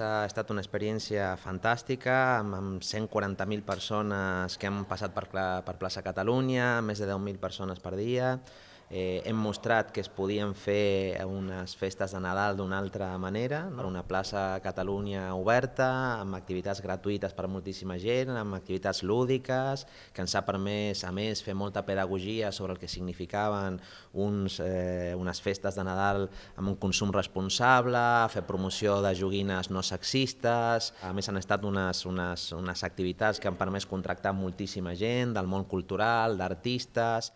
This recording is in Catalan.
Ha estat una experiència fantàstica, amb 140.000 persones que han passat per, per plaça Catalunya, més de 10.000 persones per dia, eh, hem mostrat que es podien fer unes festes de Nadal d'una altra manera, per una plaça a Catalunya oberta, amb activitats gratuïtes per moltíssima gent, amb activitats lúdiques, que ens ha permès, a més, fer molta pedagogia sobre el que significaven uns, eh, unes festes de Nadal amb un consum responsable, fer promoció de joguines no sexistes, a més han estat unes, unes, unes activitats que han permès contractar moltíssima gent del món cultural, d'artistes,